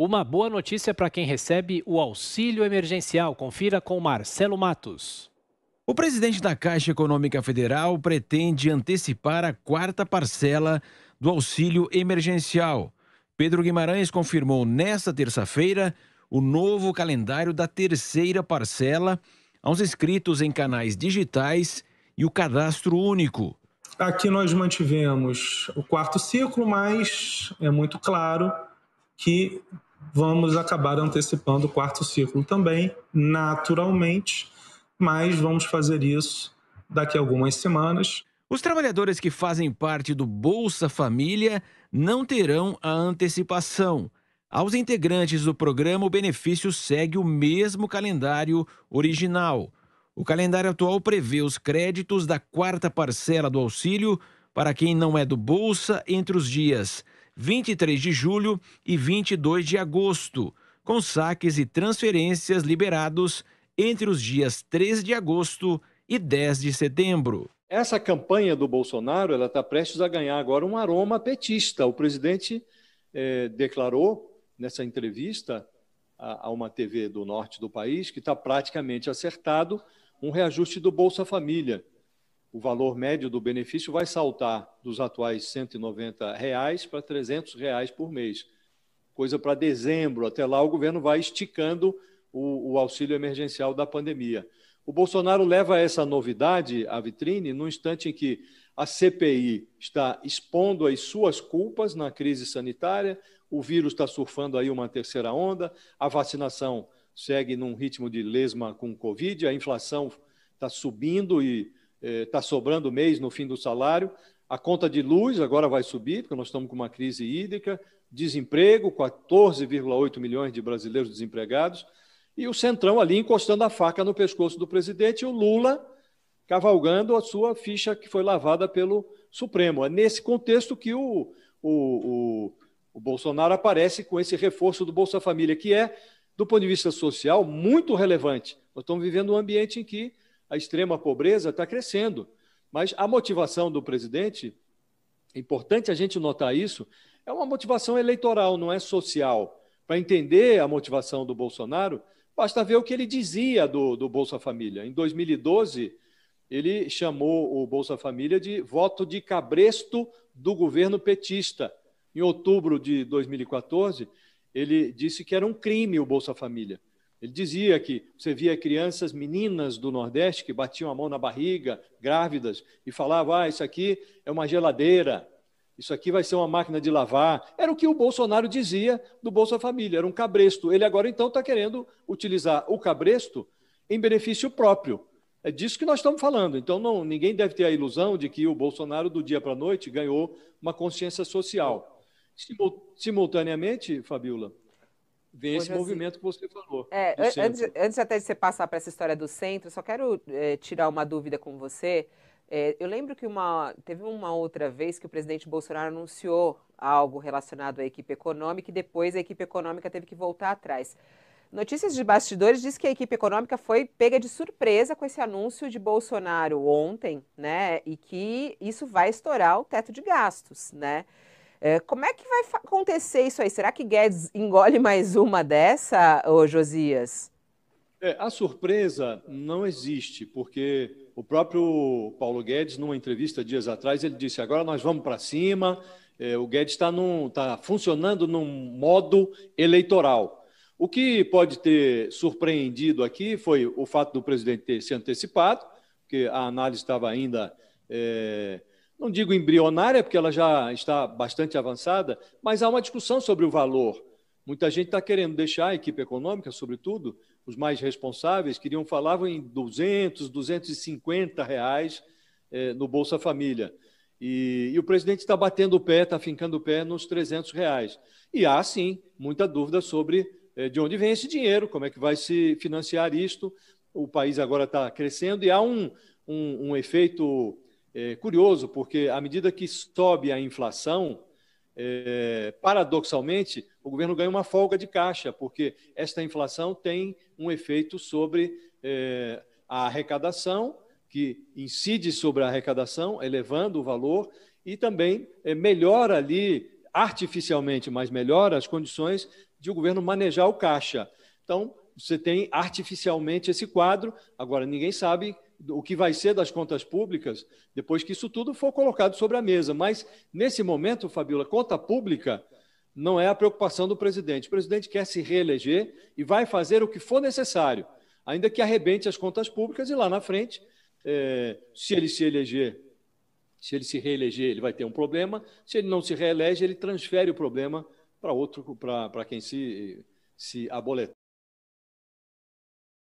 Uma boa notícia para quem recebe o auxílio emergencial. Confira com Marcelo Matos. O presidente da Caixa Econômica Federal pretende antecipar a quarta parcela do auxílio emergencial. Pedro Guimarães confirmou nesta terça-feira o novo calendário da terceira parcela aos inscritos em canais digitais e o cadastro único. Aqui nós mantivemos o quarto ciclo, mas é muito claro que vamos acabar antecipando o quarto ciclo também, naturalmente, mas vamos fazer isso daqui a algumas semanas. Os trabalhadores que fazem parte do Bolsa Família não terão a antecipação. Aos integrantes do programa, o benefício segue o mesmo calendário original. O calendário atual prevê os créditos da quarta parcela do auxílio para quem não é do Bolsa entre os dias 23 de julho e 22 de agosto, com saques e transferências liberados entre os dias 3 de agosto e 10 de setembro. Essa campanha do Bolsonaro ela está prestes a ganhar agora um aroma petista. O presidente eh, declarou nessa entrevista a, a uma TV do norte do país que está praticamente acertado um reajuste do Bolsa Família o valor médio do benefício vai saltar dos atuais R$ 190 reais para R$ 300 reais por mês. Coisa para dezembro, até lá o governo vai esticando o, o auxílio emergencial da pandemia. O Bolsonaro leva essa novidade à vitrine no instante em que a CPI está expondo as suas culpas na crise sanitária, o vírus está surfando aí uma terceira onda, a vacinação segue num ritmo de lesma com Covid, a inflação está subindo e está é, sobrando mês no fim do salário. A conta de luz agora vai subir, porque nós estamos com uma crise hídrica, desemprego, 14,8 milhões de brasileiros desempregados, e o Centrão ali encostando a faca no pescoço do presidente, e o Lula cavalgando a sua ficha que foi lavada pelo Supremo. É nesse contexto que o, o, o, o Bolsonaro aparece com esse reforço do Bolsa Família, que é, do ponto de vista social, muito relevante. Nós estamos vivendo um ambiente em que a extrema pobreza está crescendo. Mas a motivação do presidente, é importante a gente notar isso, é uma motivação eleitoral, não é social. Para entender a motivação do Bolsonaro, basta ver o que ele dizia do, do Bolsa Família. Em 2012, ele chamou o Bolsa Família de voto de cabresto do governo petista. Em outubro de 2014, ele disse que era um crime o Bolsa Família. Ele dizia que você via crianças meninas do Nordeste que batiam a mão na barriga, grávidas, e falavam: ah, isso aqui é uma geladeira, isso aqui vai ser uma máquina de lavar. Era o que o Bolsonaro dizia do Bolsa Família, era um cabresto. Ele agora, então, está querendo utilizar o cabresto em benefício próprio. É disso que nós estamos falando. Então, não, ninguém deve ter a ilusão de que o Bolsonaro, do dia para a noite, ganhou uma consciência social. Simultaneamente, Fabiola, Vem esse movimento que você falou. É, antes, antes, até de você passar para essa história do centro, só quero é, tirar uma dúvida com você. É, eu lembro que uma, teve uma outra vez que o presidente Bolsonaro anunciou algo relacionado à equipe econômica e depois a equipe econômica teve que voltar atrás. Notícias de bastidores diz que a equipe econômica foi pega de surpresa com esse anúncio de Bolsonaro ontem, né? E que isso vai estourar o teto de gastos, né? É, como é que vai acontecer isso aí? Será que Guedes engole mais uma dessa, ô Josias? É, a surpresa não existe, porque o próprio Paulo Guedes, numa entrevista dias atrás, ele disse: agora nós vamos para cima. É, o Guedes está tá funcionando num modo eleitoral. O que pode ter surpreendido aqui foi o fato do presidente ter se antecipado, porque a análise estava ainda é, não digo embrionária, porque ela já está bastante avançada, mas há uma discussão sobre o valor. Muita gente está querendo deixar a equipe econômica, sobretudo os mais responsáveis, queriam falavam em 200, 250 reais eh, no Bolsa Família. E, e o presidente está batendo o pé, está fincando o pé nos 300 reais. E há, sim, muita dúvida sobre eh, de onde vem esse dinheiro, como é que vai se financiar isto. O país agora está crescendo e há um, um, um efeito é curioso, porque à medida que sobe a inflação, é, paradoxalmente, o governo ganha uma folga de caixa, porque esta inflação tem um efeito sobre é, a arrecadação, que incide sobre a arrecadação, elevando o valor, e também é, melhora ali, artificialmente, mas melhora as condições de o governo manejar o caixa. Então, você tem artificialmente esse quadro, agora ninguém sabe o que vai ser das contas públicas depois que isso tudo for colocado sobre a mesa. Mas, nesse momento, Fabiola, conta pública não é a preocupação do presidente. O presidente quer se reeleger e vai fazer o que for necessário, ainda que arrebente as contas públicas e lá na frente, é, se ele se eleger, se ele se reeleger, ele vai ter um problema. Se ele não se reelege, ele transfere o problema para outro, para quem se, se aboletar